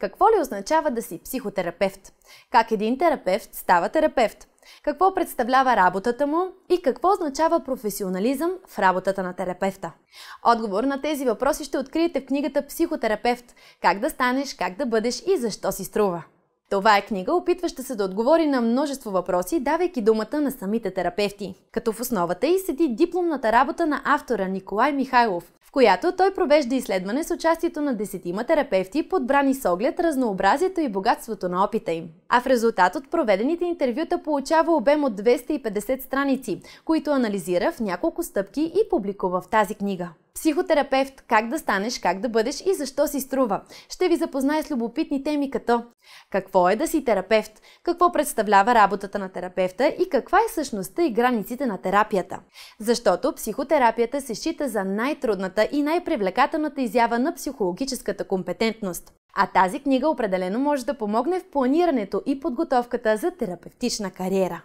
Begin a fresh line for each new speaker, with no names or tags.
Какво ли означава да си психотерапевт? Как един терапевт става терапевт? Какво представлява работата му и какво означава професионализъм в работата на терапевта? Отговор на тези въпроси ще откриете в книгата Психотерапевт Как да станеш, как да бъдеш и защо си струва. Това е книга, опитваща се да отговори на множество въпроси, давайки думата на самите терапевти. Като в основата й седи дипломната работа на автора Николай Михайлов, в която той провежда изследване с участието на десетима терапевти, подбрани с оглед разнообразието и богатството на опита им. А в резултат от проведените интервюта получава обем от 250 страници, които анализира в няколко стъпки и публикува в тази книга психотерапевт, как да станеш, как да бъдеш и защо си струва. Ще ви запозная с любопитни теми като какво е да си терапевт, какво представлява работата на терапевта и каква е същността и границите на терапията. Защото психотерапията се счита за най-трудната и най-привлекателната изява на психологическата компетентност. А тази книга определено може да помогне в планирането и подготовката за терапевтична кариера.